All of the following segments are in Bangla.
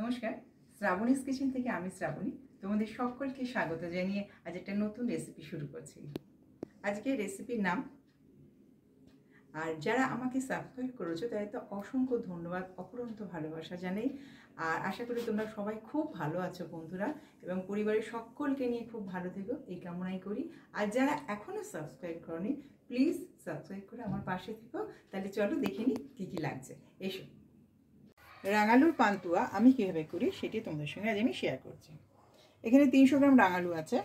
নমস্কার শ্রাবণীস কিচেন থেকে আমি শ্রাবণী তোমাদের সকলকে স্বাগত জানিয়ে আজ একটা নতুন রেসিপি শুরু করছি আজকে রেসিপির নাম আর যারা আমাকে সাবস্ক্রাইব করেছো তাদের তো অসংখ্য ধন্যবাদ অপরন্ত ভালোবাসা জানাই আর আশা করি তোমরা সবাই খুব ভালো আছো বন্ধুরা এবং পরিবারের সকলকে নিয়ে খুব ভালো থেকো এই কামনাই করি আর যারা এখনও সাবস্ক্রাইব করনি প্লিজ সাবস্ক্রাইব করে আমার পাশে থেকো তাহলে চলো দেখে নিই কী কী লাগছে এসো রাঙালুর পান্তুয়া আমি কীভাবে করি সেটি তোমাদের সঙ্গে আজ আমি শেয়ার করছি এখানে তিনশো গ্রাম রাঙালু আছে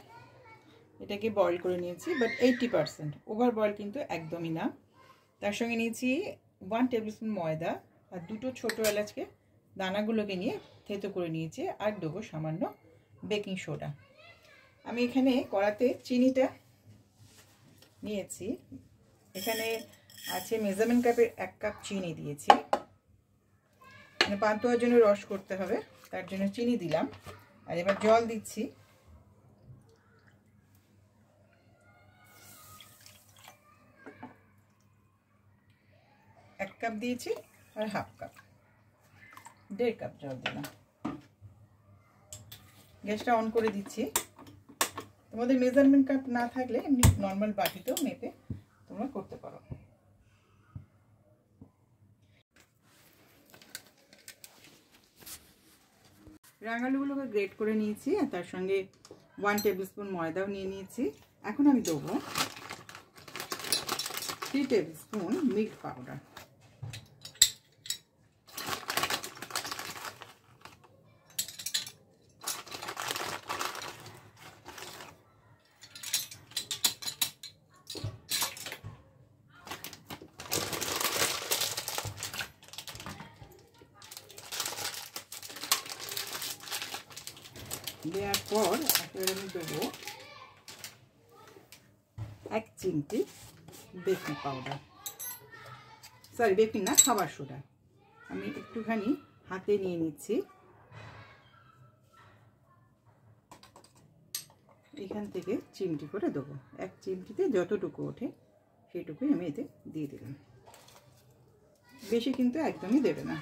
এটাকে বয়েল করে নিয়েছি but eighty percent over boil কিন্তু একদমই না তার সঙ্গে নিয়েছি ওয়ান টেবিলস্পুন ময়দা আর দুটো ছোটো এলাচকে দানাগুলোকে নিয়ে থেতো করে নিয়েছি আর দেবো সামান্য বেকিং সোডা আমি এখানে কড়াতে চিনিটা নিয়েছি এখানে আছে মেজারমেন্ট কাপের এক কাপ চিনি দিয়েছি মানে পান্তুয়ার জন্য রস করতে হবে তার জন্য চিনি দিলাম আর এবার জল দিচ্ছি এক কাপ দিয়েছি আর হাফ কাপ দেড় কাপ জল দিলাম গ্যাসটা অন করে দিচ্ছি তোমাদের মেজারমেন্ট কাপ না থাকলে এমনি নর্মাল বাটিতেও মেপে তোমরা করতে পারো রাঙালুগুলোকে গ্রেট করে নিয়েছি আর তার সঙ্গে ওয়ান টেবিল স্পুন ময়দাও নিয়ে নিয়েছি এখন আমি দেবো three tablespoon milk powder দেওয়ার পর একেবারে আমি দেবো এক চিমটি বেকিং পাউডার সরি বেকিং না খাবার সোডা আমি একটুখানি হাতে নিয়ে নিচ্ছি এখান থেকে চিমটি করে দেবো এক চিমটিতে যতটুকু ওঠে সেটুকুই আমি এতে দিয়ে দিলাম বেশি কিন্তু একদমই দেবে না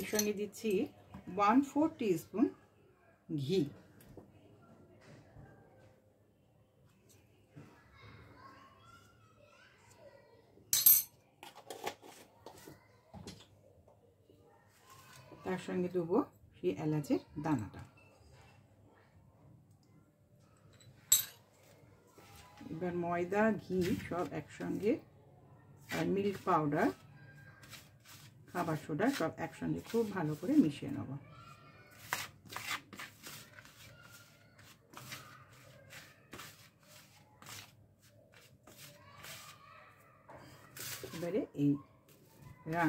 এর সঙ্গে দিচ্ছি वन फोर टी स्पून घी তার সঙ্গে দেবো সেই এলাচের দানাটা এবার ময়দা ঘি সব একসঙ্গে আর মিল্ক পাউডার খাবার সোডা সব একসঙ্গে খুব ভালো করে মিশিয়ে নেব এবারে এই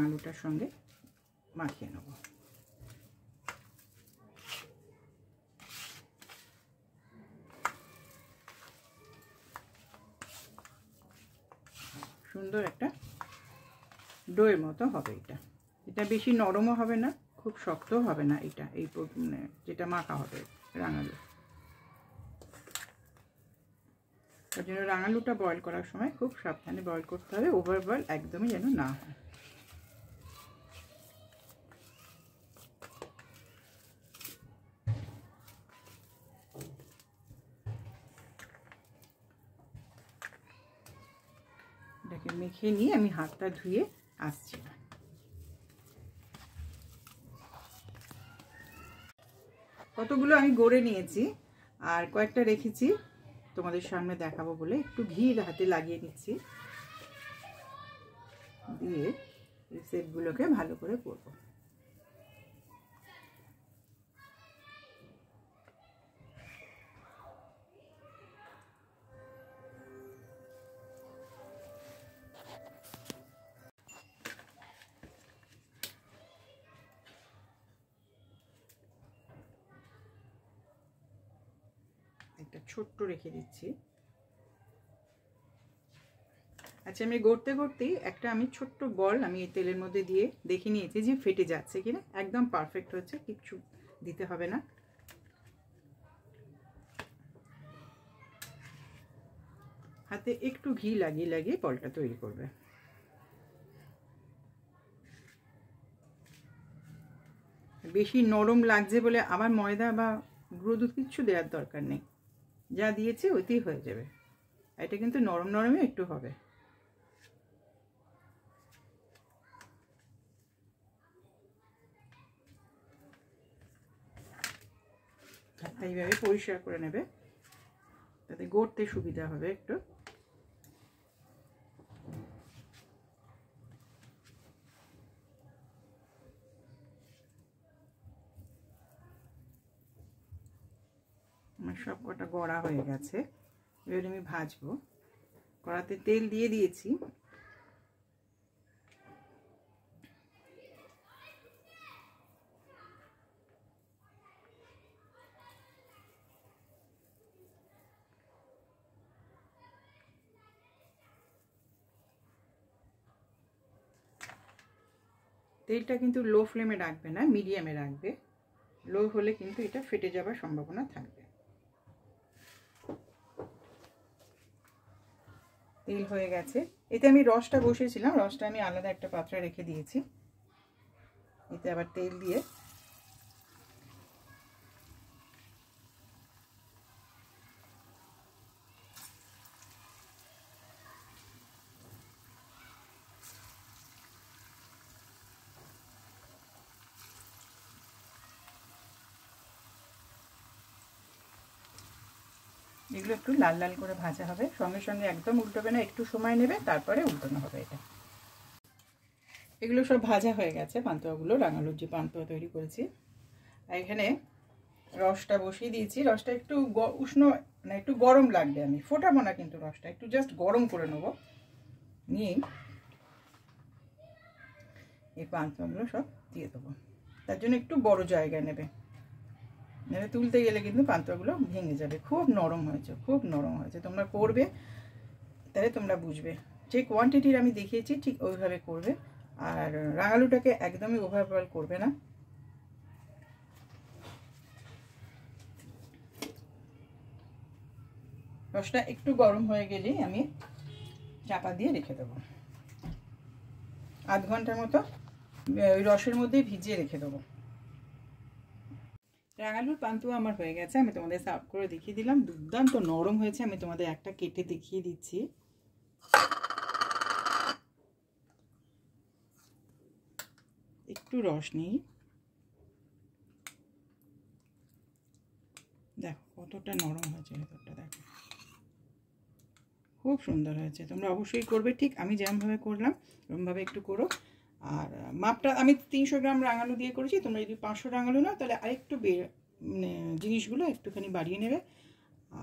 আলুটার সঙ্গে মাখিয়ে নেব সুন্দর একটা ডোয়ের মতো হবে এটা এটা বেশি নরমও হবে না খুব শক্তও হবে না এটা এই মানে যেটা মাখা হবে রাঙালু তার জন্য রাঙালুটা বয়ল করার সময় খুব সাবধানে বয়ল করতে হবে ওভার বয়ল একদমই যেন না হয় এটাকে মেখে নিয়ে আমি হাতটা ধুয়ে আসছে কতগুলো আমি গড়ে নিয়েছি আর কয়েকটা রেখেছি তোমাদের সামনে দেখাবো বলে একটু ঘি হাতে লাগিয়ে নিচ্ছি দিয়ে এই সেপগুলোকে ভালো করে করবো একটা ছোট্ট রেখে দিচ্ছি আচ্ছা আমি গড়তে গড়তেই একটা আমি ছোট্ট বল আমি এই তেলের মধ্যে দিয়ে দেখে নিয়েছি যে ফেটে যাচ্ছে কিনা একদম পারফেক্ট হচ্ছে কিচ্ছু দিতে হবে না হাতে একটু ঘি লাগিয়ে লাগিয়ে বলটা তৈরি করবে বেশি নরম লাগছে বলে আবার ময়দা বা গুঁড়ো দুধ কিচ্ছু দেওয়ার দরকার নেই যা দিয়েছে ওইতেই হয়ে যাবে এটা কিন্তু নরম নরমই একটু হবে এইভাবে পরিষ্কার করে নেবে তাতে গড়তে সুবিধা হবে একটু আমার সব কটা গড়া হয়ে গেছে এবার আমি ভাজবো কড়াতে তেল দিয়ে দিয়েছি তেলটা কিন্তু লো ফ্লেমে রাখবে না মিডিয়ামে রাখবে লো হলে কিন্তু এটা ফেটে যাওয়ার সম্ভাবনা থাকবে তেল হয়ে গেছে এতে আমি রসটা বসিয়েছিলাম রসটা আমি আলাদা একটা পাত্রে রেখে দিয়েছি এতে আবার তেল দিয়ে এগুলো একটু লাল লাল করে ভাজা হবে সঙ্গে সঙ্গে একদম উল্টোবে না একটু সময় নেবে তারপরে উল্টোনো হবে এটা এগুলো সব ভাজা হয়ে গেছে পান্তুয়াগুলো রাঙালুর যে পান্তুয়া তৈরি করেছি আর এখানে রসটা বসিয়ে দিয়েছি রসটা একটু উষ্ণ মানে একটু গরম লাগবে আমি ফোটাবো না কিন্তু রসটা একটু জাস্ট গরম করে নেব নিয়ে এই পান্তুয়াগুলো সব দিয়ে দেবো তার জন্য একটু বড় জায়গা নেবে তুলতে গেলে কিন্তু পান্তুয়াগুলো ভেঙে যাবে খুব নরম হয়েছে খুব নরম হয়েছে তোমরা করবে তাহলে তোমরা বুঝবে যে কোয়ান্টিটির আমি দেখিয়েছি ঠিক ওইভাবে করবে আর রাঙালুটাকে একদমই ওভারঅল করবে না রসটা একটু গরম হয়ে গেলেই আমি চাপা দিয়ে রেখে দেবো আধ ঘন্টার মতো ওই রসের মধ্যে ভিজিয়ে রেখে দেবো রাঙালুর পান্তুয়া আমার হয়ে গেছে আমি তোমাদের সার্ভ করে দেখিয়ে দিলাম দুর্দান্ত নরম হয়েছে আমি তোমাদের একটা কেটে দেখিয়ে দিচ্ছি একটু রস নেই দেখো কতটা নরম হয়েছে ভেতরটা দেখো খুব সুন্দর হয়েছে তোমরা অবশ্যই করবে ঠিক আমি যেমনভাবে করলাম ওরমভাবে একটু করো আর মাপটা আমি তিনশো গ্রাম রাঙালু দিয়ে করেছি তোমরা যদি পাঁচশো রাঙালু নাও তাহলে আরেকটু মানে জিনিসগুলো একটুখানি বাড়িয়ে নেবে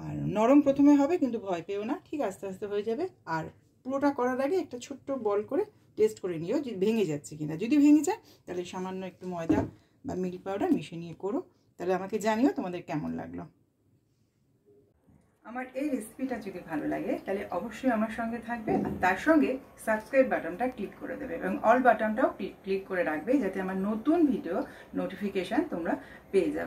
আর নরম প্রথমে হবে কিন্তু ভয় পেও না ঠিক আস্তে আস্তে হয়ে যাবে আর পুরোটা করার আগে একটা ছোট্ট বল করে টেস্ট করে নিও যে ভেঙে যাচ্ছে কিনা যদি ভেঙে যায় তাহলে সামান্য একটু ময়দা বা মিল্ক পাউডার মিশিয়ে নিয়ে করো তাহলে আমাকে জানিও তোমাদের কেমন লাগলো আমার এই রেসিপিটা যদি ভালো লাগে তাহলে অবশ্যই আমার সঙ্গে থাকবে আর তার সঙ্গে সাবস্ক্রাইব বাটনটা ক্লিক করে দেবে এবং অল বাটনটাও ক্লিক ক্লিক করে রাখবে যাতে আমার নতুন ভিডিও নোটিফিকেশান তোমরা পেয়ে যাবে